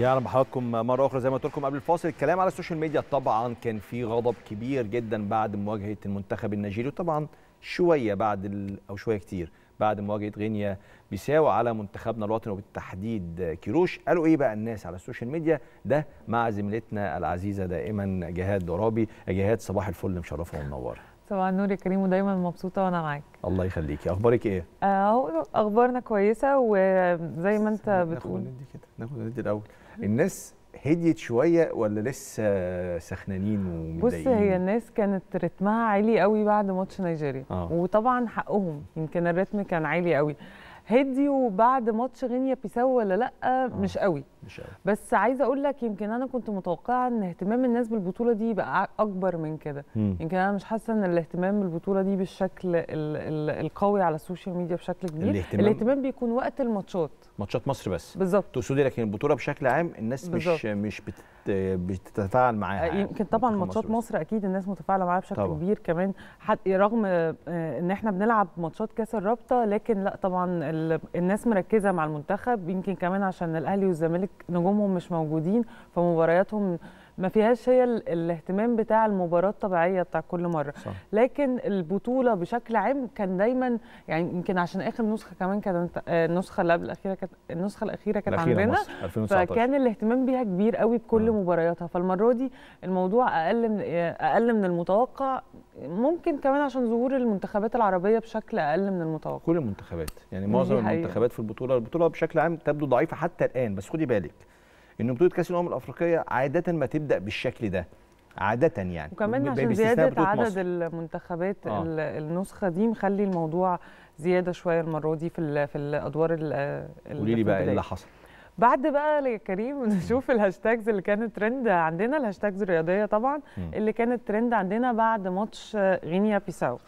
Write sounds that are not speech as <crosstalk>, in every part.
يا يعني رب بحضراتكم مره اخرى زي ما قلت لكم قبل الفاصل الكلام على السوشيال ميديا طبعا كان في غضب كبير جدا بعد مواجهه المنتخب النيجيري وطبعا شويه بعد ال... او شويه كتير بعد مواجهه غينيا بيساو على منتخبنا الوطني وبالتحديد كيروش قالوا ايه بقى الناس على السوشيال ميديا ده مع زميلتنا العزيزه دائما جهاد درابي جهاد صباح الفل مشرفه ومنوره طبعا نور يا كريم ودايما مبسوطه وانا معاك الله يخليكي اخبارك ايه آه، اهو اخبارنا كويسه وزي ما انت بتقول ناخد ندي كده ناخد ندي الاول الناس هديت شويه ولا لسه سخنانين ومتضايقين؟ بص هي الناس كانت رتمها عالي قوي بعد ماتش نيجيريا آه. وطبعا حقهم يمكن الرتم كان عالي قوي هديوا بعد ماتش غينيا بيساو ولا لا آه. مش قوي مش قوي بس عايزه اقول لك يمكن انا كنت متوقعه ان اهتمام الناس بالبطوله دي بقى اكبر من كده يمكن انا مش حاسه ان الاهتمام بالبطوله دي بالشكل الـ الـ القوي على السوشيال ميديا بشكل كبير الاهتمام, الاهتمام بيكون وقت الماتشات ماتشات مصر بس بالظبط تقصدي لكن البطوله بشكل عام الناس بالزبط. مش مش بت بتتفاعل معاها يعني. يمكن طبعا ماتشات مصر, مصر اكيد الناس متفاعله معاها بشكل طبعا. كبير كمان حد رغم آه، ان احنا بنلعب ماتشات كاس الرابطه لكن لا طبعا الناس مركزه مع المنتخب يمكن كمان عشان الاهلي والزمالك نجومهم مش موجودين فمبارياتهم ما فيهاش هي الاهتمام بتاع المباراه الطبيعيه بتاع كل مره صح. لكن البطوله بشكل عام كان دايما يعني يمكن عشان اخر نسخه كمان كانت آه، النسخه اللي قبل الاخيره كانت النسخه الاخيره كانت عندنا فكان الاهتمام بيها كبير قوي بكل آه. مبارياتها فالمره دي الموضوع اقل من اقل من المتوقع ممكن كمان عشان ظهور المنتخبات العربيه بشكل اقل من المتوقع كل المنتخبات يعني معظم المنتخبات في البطوله البطوله بشكل عام تبدو ضعيفه حتى الان بس خدي بالك ان بطوله كاس الامم الافريقيه عاده ما تبدا بالشكل ده عادة يعني وكمان عشان زيادة عدد مصر. المنتخبات آه. النسخة دي مخلي الموضوع زيادة شوية المرة دي في في الأدوار قولي لي بقى اللي حصل بعد بقى يا كريم <laughs> نشوف الهاشتاجز اللي كانت ترند عندنا الهاشتاجز الرياضية طبعا م. اللي كانت ترند عندنا بعد ماتش غينيا بيساو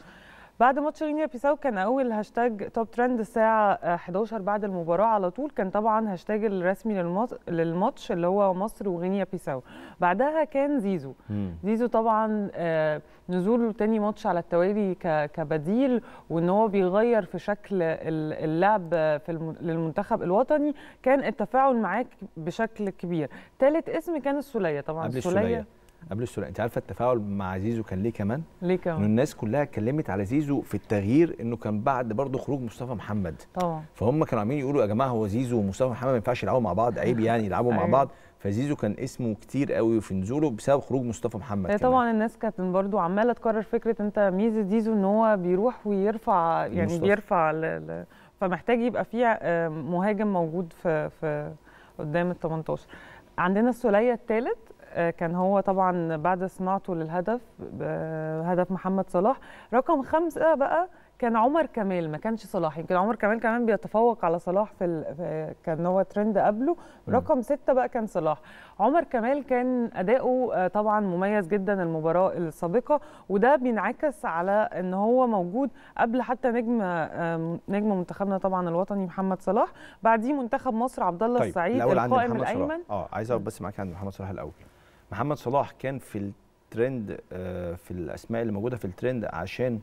بعد ماتش غينيا بيساو كان اول هاشتاج توب ترند الساعه 11 بعد المباراه على طول كان طبعا هاشتاج الرسمي للماتش اللي هو مصر وغينيا بيساو بعدها كان زيزو مم. زيزو طبعا آه، نزوله تاني ماتش على التوالي كبديل وان هو بيغير في شكل اللعب في للمنتخب الوطني كان التفاعل معاه بشكل كبير ثالث اسم كان السوليه طبعا السوليه قبل السرعه انت عارفه التفاعل مع زيزو كان ليه كمان ليه كمان الناس كلها اتكلمت على زيزو في التغيير انه كان بعد برضه خروج مصطفى محمد طبعا فهم كانوا عاملين يقولوا يا جماعه هو زيزو ومصطفى محمد ما ينفعش يلعبوا مع بعض عيب <laughs> يعني يلعبوا مع أيوة. بعض فزيزو كان اسمه كتير قوي في نزوله بسبب خروج مصطفى محمد كمان. طبعا الناس كانت برضو عماله تكرر فكره انت ميزه زيزو ان هو بيروح ويرفع يعني مصطفى. بيرفع ل... ل... فمحتاج يبقى فيه آه، مهاجم موجود في في قدام ال 18 عندنا السوليه الثالث آه، كان هو طبعا بعد صناعته للهدف آه، هدف محمد صلاح رقم خمسة بقى كان عمر كمال ما كانش صلاح يمكن عمر كمال كمان بيتفوق على صلاح في, ال... كان هو ترند قبله رقم ستة بقى كان صلاح عمر كمال كان أداؤه آه، طبعا مميز جدا المباراة السابقة وده بينعكس على أن هو موجود قبل حتى نجم نجم منتخبنا طبعا الوطني محمد صلاح بعديه منتخب مصر عبد الله طيب السعيد القائم الأيمن اه عايز بس معاك عند محمد صلاح الأول محمد صلاح كان في الترند آه، في الاسماء اللي موجوده في الترند عشان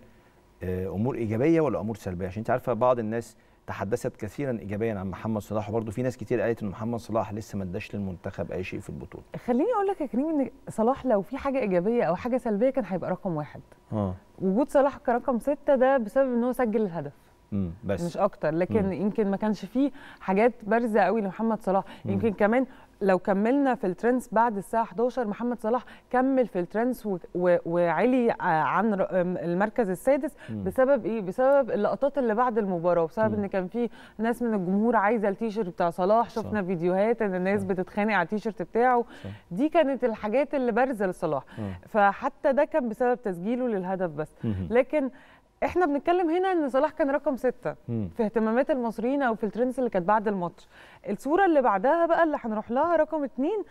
آه، امور ايجابيه ولا امور سلبيه عشان انت عارفه بعض الناس تحدثت كثيرا ايجابيا عن محمد صلاح وبرده في ناس كتير قالت ان محمد صلاح لسه ما اداش للمنتخب اي شيء في البطوله خليني اقول لك يا كريم ان صلاح لو في حاجه ايجابيه او حاجه سلبيه كان هيبقى رقم واحد اه وجود صلاح كرقم سته ده بسبب ان هو سجل الهدف بس مش اكتر لكن مم. يمكن ما كانش فيه حاجات بارزه قوي لمحمد صلاح يمكن مم. كمان لو كملنا في الترنس بعد الساعه 11 محمد صلاح كمل في الترنس و... و... وعلي عن المركز السادس مم. بسبب ايه بسبب اللقطات اللي بعد المباراه وبسبب مم. ان كان في ناس من الجمهور عايزه التيشيرت بتاع صلاح شفنا صح. فيديوهات ان الناس بتتخانق على التيشيرت بتاعه صح. دي كانت الحاجات اللي بارزه لصلاح فحتى ده كان بسبب تسجيله للهدف بس مم. لكن احنا بنتكلم هنا ان صلاح كان رقم ستة في اهتمامات المصريين او في الترندز اللي كانت بعد الماتش الصوره اللي بعدها بقى اللي هنروح لها رقم اتنين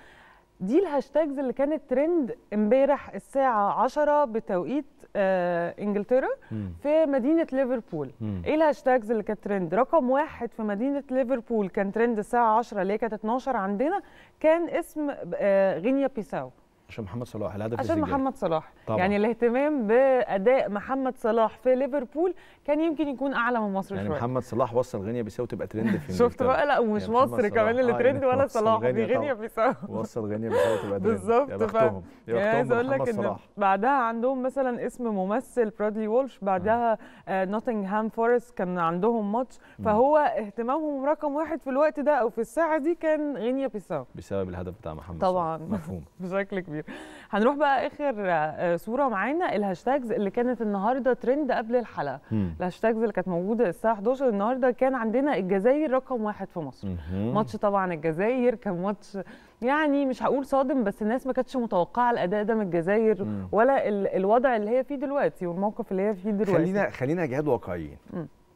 دي الهاشتاجز اللي كانت ترند امبارح الساعه 10 بتوقيت آه انجلترا مم. في مدينه ليفربول ايه الهاشتاجز اللي كانت ترند رقم واحد في مدينه ليفربول كان ترند الساعه 10 اللي هي كانت 12 عندنا كان اسم آه غينيا بيساو عشان محمد صلاح الهدف عشان محمد صلاح طبعا. يعني الاهتمام باداء محمد صلاح في ليفربول كان يمكن يكون اعلى من مصر يعني شويه محمد صلاح وصل غينيا بيساو تبقى ترند في <laughs> شفت بقى لا يعني ومش يعني مصر كمان اللي آه، ترند ولا صلاح دي غينيا بيساو وصل غينيا بيساو تبقى ترند بالظبط ف يعني عايز اقول لك ان بعدها عندهم مثلا اسم ممثل برادلي وولش بعدها آه نوتنغهام فورست كان عندهم ماتش فهو اهتمامهم رقم واحد في الوقت ده او في الساعه دي كان غينيا بيساو بسبب الهدف بتاع محمد طبعا مفهوم <laughs> بشكل كبير كبير هنروح بقى اخر آه، صوره معانا الهاشتاجز اللي كانت النهارده ترند قبل الحلقه الهاشتاجز اللي كانت موجوده الساعه 11 النهارده كان عندنا الجزائر رقم واحد في مصر ماتش طبعا الجزائر كان ماتش يعني مش هقول صادم بس الناس ما كانتش متوقعه الاداء ده من الجزائر مم. ولا الوضع اللي هي فيه دلوقتي والموقف اللي هي فيه دلوقتي خلينا خلينا جهاد واقعيين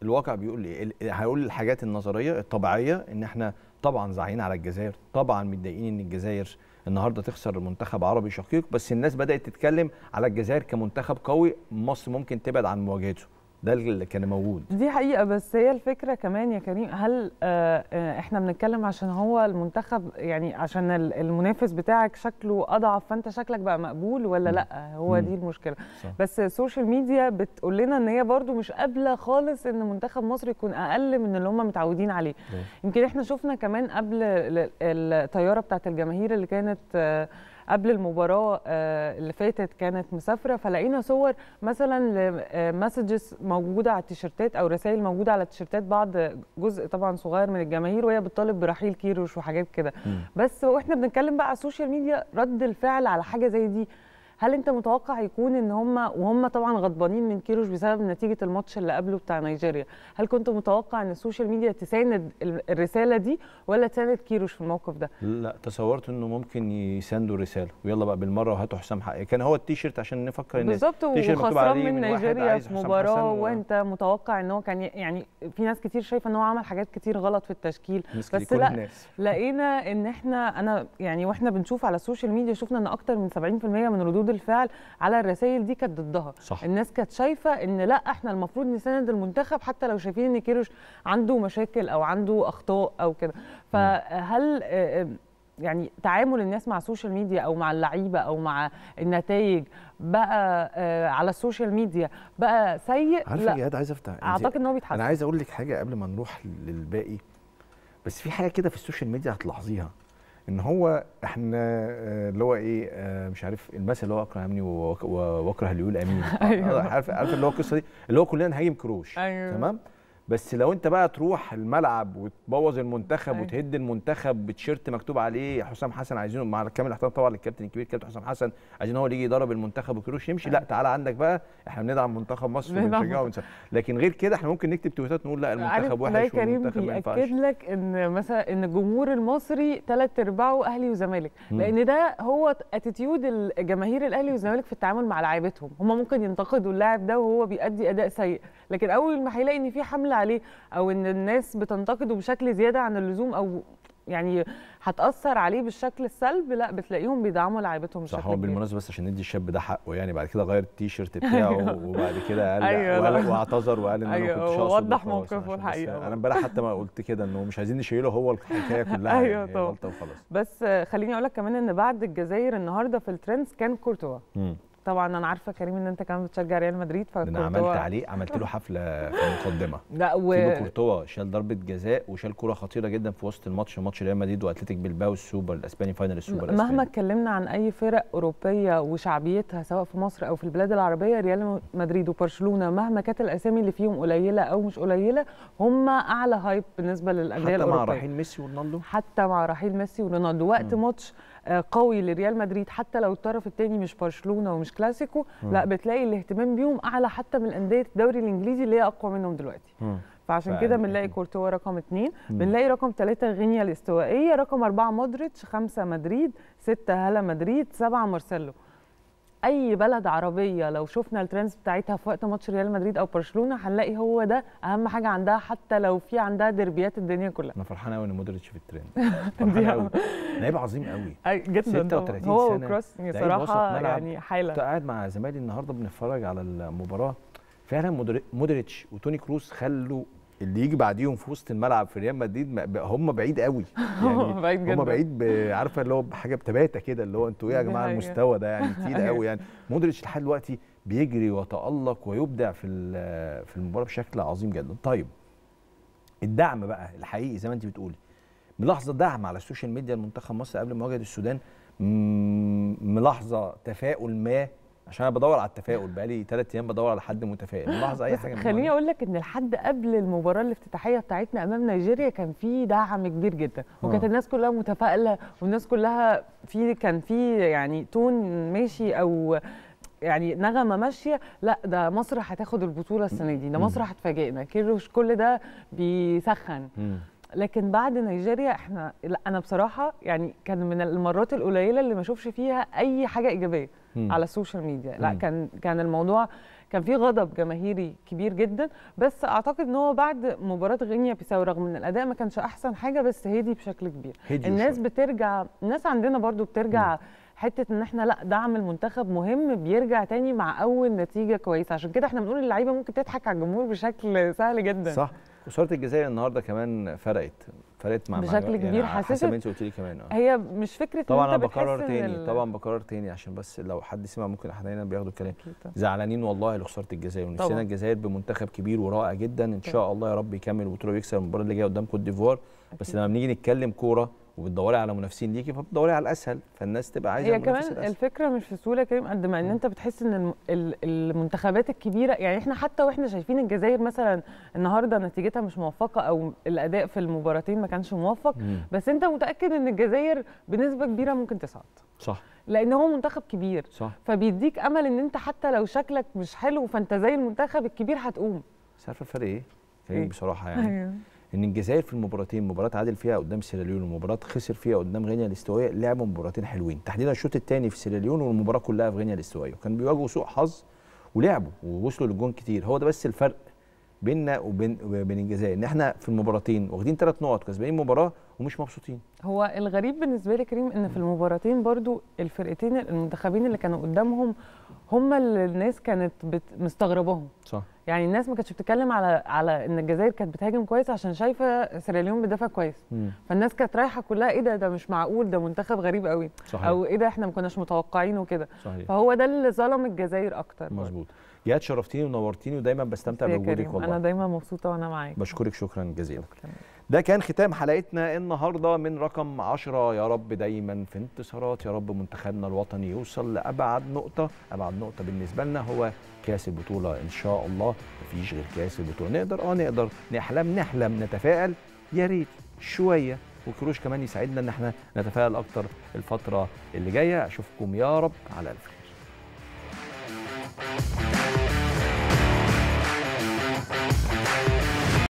الواقع بيقول ايه هقول الحاجات النظريه الطبيعيه ان احنا طبعا زعلانين على الجزائر طبعا متضايقين ان الجزائر النهارده تخسر منتخب عربي شقيق بس الناس بدات تتكلم على الجزائر كمنتخب قوي مصر ممكن تبعد عن مواجهته ده اللي كان موجود دي حقيقه بس هي الفكره كمان يا كريم هل آه، آه، احنا بنتكلم عشان هو المنتخب يعني عشان المنافس بتاعك شكله اضعف فانت شكلك بقى مقبول ولا م. لا هو م. دي المشكله صح. بس السوشيال ميديا بتقول لنا ان هي برده مش قابله خالص ان منتخب مصر يكون اقل من اللي هم متعودين عليه يمكن احنا شفنا كمان قبل الطياره بتاعه الجماهير اللي كانت آه، قبل المباراه آه، اللي فاتت كانت مسافره فلقينا صور مثلا لمسجز آه، موجوده على التيشيرتات او رسائل موجوده على التيشيرتات بعض جزء طبعا صغير من الجماهير وهي بتطالب برحيل كيروش وحاجات كده بس واحنا بنتكلم بقى على السوشيال ميديا رد الفعل على حاجه زي دي هل انت متوقع يكون ان هم وهم طبعا غضبانين من كيروش بسبب نتيجه الماتش اللي قبله بتاع نيجيريا هل كنت متوقع ان السوشيال ميديا تساند الرساله دي ولا تساند كيروش في الموقف ده لا تصورت انه ممكن يساندوا الرساله ويلا بقى بالمره وهاتوا حسام حقي كان هو التيشيرت عشان نفكر ان بالظبط وخسران من, نيجيريا في مباراه وانت و... متوقع ان هو كان يعني في ناس كتير شايفه ان هو عمل حاجات كتير غلط في التشكيل بس لا لقينا ان احنا انا يعني واحنا بنشوف على السوشيال ميديا شفنا ان اكتر من 70% من ردود الفعل على الرسائل دي كانت ضدها صح. الناس كانت شايفه ان لا احنا المفروض نساند المنتخب حتى لو شايفين ان كيروش عنده مشاكل او عنده اخطاء او كده فهل آه، آه، يعني تعامل الناس مع السوشيال ميديا او مع اللعيبه او مع النتائج بقى آه، على السوشيال ميديا بقى سيء عارفه يا عايز افتح اعتقد ان هو بيتحسن انا عايز اقول لك حاجه قبل ما نروح للباقي بس في حاجه كده في السوشيال ميديا هتلاحظيها ان هو احنا آه، اللي هو ايه آه، مش عارف المثل اللي هو اكره امني واكره يقول امين <laughs> أيوه. عارف عارف اللي هو القصه دي اللي هو كلنا نهاجم كروش أيوه. تمام بس لو انت بقى تروح الملعب وتبوظ المنتخب أيه. وتهد المنتخب بتيشيرت مكتوب عليه حسام حسن عايزينه مع كامل الاحترام طبعا للكابتن الكبير كابتن حسام حسن عايزين هو اللي يجي يضرب المنتخب وكروش يمشي أيه. لا أيوة. تعالى عندك بقى احنا بندعم منتخب مصر وبنشجعه لكن غير كده احنا ممكن نكتب تويتات نقول لا المنتخب وحش والمنتخب ما ينفعش اكد لك ان مثلا ان الجمهور المصري ثلاث ارباعه اهلي وزمالك لان ده هو اتيتيود جماهير الاهلي والزمالك في التعامل مع لعيبتهم هم ممكن ينتقدوا اللاعب ده وهو بيأدي اداء سيء لكن اول ما هيلاقي ان في حمله بتتقال عليه او ان الناس بتنتقده بشكل زياده عن اللزوم او يعني هتاثر عليه بالشكل السلبي لا بتلاقيهم بيدعموا لعيبتهم بشكل صح هو بالمناسبه بس عشان ندي الشاب ده حقه يعني بعد كده غير التيشيرت <laughs> بتاعه أيوه. وبعد كده قال أيوة واعتذر وقال ان انا ما أيوه. كنتش اقصد ووضح موقفه الحقيقه انا امبارح حتى ما قلت كده انه مش عايزين نشيله هو الحكايه <laughs> كلها يعني ايوه يعني طبعا وخلاص بس خليني اقول لك كمان ان بعد الجزائر النهارده في الترندز كان كورتوا طبعا انا عارفه كريم ان انت كمان بتشجع ريال مدريد ف انا عملت عليه عملت له حفله في المقدمه <laughs> لا و كورتوا شال ضربه جزاء وشال كوره خطيره جدا في وسط الماتش ماتش ريال مدريد واتلتيك بلباو السوبر الاسباني فاينل السوبر الاسباني مهما اتكلمنا عن اي فرق اوروبيه وشعبيتها سواء في مصر او في البلاد العربيه ريال مدريد وبرشلونه مهما كانت الاسامي اللي فيهم قليله او مش قليله هم اعلى هايب بالنسبه للانديه الاوروبيه حتى مع رحيل ميسي ورونالدو حتى مع رحيل ميسي ورونالدو وقت ماتش قوي لريال مدريد حتى لو الطرف الثاني مش برشلونه ومش كلاسيكو مم. لا بتلاقي الاهتمام بيهم اعلى حتى من انديه الدوري الانجليزي اللي هي اقوى منهم دلوقتي مم. فعشان كده يعني بنلاقي كورتوا رقم اثنين بنلاقي رقم ثلاثة غينيا الاستوائيه رقم اربعة مودريتش خمسة مدريد ستة هلا مدريد سبعة مارسيلو اي بلد عربيه لو شفنا الترندز بتاعتها في وقت ماتش ريال مدريد او برشلونه هنلاقي هو ده اهم حاجه عندها حتى لو في عندها دربيات الدنيا كلها انا فرحانه قوي ان مودريتش في الترند قوي <laughs> لعيب عظيم قوي جدا 36 هو سنه هو كروس صراحه يعني حاله كنت قاعد مع زمايلي النهارده بنتفرج على المباراه فعلا مودريتش وتوني كروس خلوا اللي يجي بعديهم في وسط الملعب في ريال مدريد هم بعيد قوي <laughs> يعني بعيد جدا هم بعيد عارفه اللي هو بحاجه بتباته كده اللي هو انتوا ايه يا جماعه المستوى ده يعني تقيل <laughs> أيوة. قوي يعني مودريتش لحد دلوقتي بيجري ويتالق ويبدع في في المباراه بشكل عظيم جدا طيب الدعم بقى الحقيقي زي ما انت بتقولي ملاحظه دعم على السوشيال ميديا لمنتخب مصر قبل مواجهه السودان ملاحظه تفاؤل ما عشان انا بدور على التفاؤل بقالي ثلاث ايام بدور على حد متفائل ملاحظ اي حاجه <laughs> خليني اقول لك ان لحد قبل المباراه الافتتاحيه بتاعتنا امام نيجيريا كان في دعم كبير جدا وكانت آه. الناس كلها متفائله والناس كلها في كان في يعني تون ماشي او يعني نغمه ماشيه لا ده مصر هتاخد البطوله السنه دي ده مصر هتفاجئنا كل ده بيسخن لكن بعد نيجيريا احنا لا انا بصراحه يعني كان من المرات القليله اللي ما اشوفش فيها اي حاجه ايجابيه مم. على السوشيال ميديا لا كان كان الموضوع كان في غضب جماهيري كبير جدا بس اعتقد ان هو بعد مباراه غينيا بيساو رغم ان الاداء ما كانش احسن حاجه بس هدي بشكل كبير هدي الناس شوي. بترجع الناس عندنا برضو بترجع مم. حته ان احنا لا دعم المنتخب مهم بيرجع تاني مع اول نتيجه كويسه عشان كده احنا بنقول اللعيبه ممكن تضحك على الجمهور بشكل سهل جدا صح خساره الجزائر النهارده كمان فرقت فرقت مع بشكل يعني كبير يعني حسيت انت قلت لي كمان اه هي مش فكره طبعا انا بكرر تاني ال... طبعا بكرر تاني عشان بس لو حد سمع ممكن احنا بياخدوا الكلام زعلانين والله لخساره الجزائر ونفسنا الجزائر بمنتخب كبير ورائع جدا ان شاء الله يا رب يكمل البطوله ويكسب المباراه اللي جايه قدام كوت ديفوار بس لما بنيجي نتكلم كوره وبتدوري على منافسين ليكي فبتدوري على الاسهل فالناس تبقى عايزه هي كمان الأسهل. الفكره مش في السهوله كريم قد ما ان انت بتحس ان المنتخبات الكبيره يعني احنا حتى واحنا شايفين الجزائر مثلا النهارده نتيجتها مش موفقه او الاداء في المباراتين ما كانش موفق مم. بس انت متاكد ان الجزائر بنسبه كبيره ممكن تصعد صح لان هو منتخب كبير صح. فبيديك امل ان انت حتى لو شكلك مش حلو فانت زي المنتخب الكبير هتقوم مش عارفه الفرق ايه؟, إيه؟ بصراحه يعني أيوه. ان الجزائر في المباراتين مباراه عادل فيها قدام سيراليون ومباراه خسر فيها قدام غينيا الاستوائيه لعبوا مباراتين حلوين تحديدا الشوط الثاني في سيراليون والمباراه كلها في غينيا الاستوائيه وكان بيواجهوا سوء حظ ولعبوا ووصلوا للجون كتير هو ده بس الفرق بيننا وبين بين الجزائر ان احنا في المباراتين واخدين ثلاث نقط كسبانين مباراه ومش مبسوطين هو الغريب بالنسبه لي كريم ان في المباراتين برضو الفرقتين المنتخبين اللي كانوا قدامهم هم اللي الناس كانت بت... مستغرباهم صح يعني الناس ما كانتش بتتكلم على على ان الجزائر كانت بتهاجم كويس عشان شايفه سيراليون بتدافع كويس مم. فالناس كانت رايحه كلها ايه ده ده مش معقول ده منتخب غريب قوي صحيح. او ايه ده احنا ما كناش متوقعينه وكده فهو ده اللي ظلم الجزائر اكتر مظبوط يا تشرفتيني ونورتيني ودايما بستمتع بوجودك والله انا دايما مبسوطه وانا معاك بشكرك شكرا جزيلا شكرا. ده كان ختام حلقتنا النهارده من رقم 10 يا رب دايما في انتصارات يا رب منتخبنا الوطني يوصل لابعد نقطه ابعد نقطه بالنسبه لنا هو كاس البطوله ان شاء الله مفيش غير كاس البطوله نقدر اه نقدر نحلم نحلم نتفائل يا ريت شويه وكروش كمان يساعدنا ان احنا نتفائل اكتر الفتره اللي جايه اشوفكم يا رب على الف خير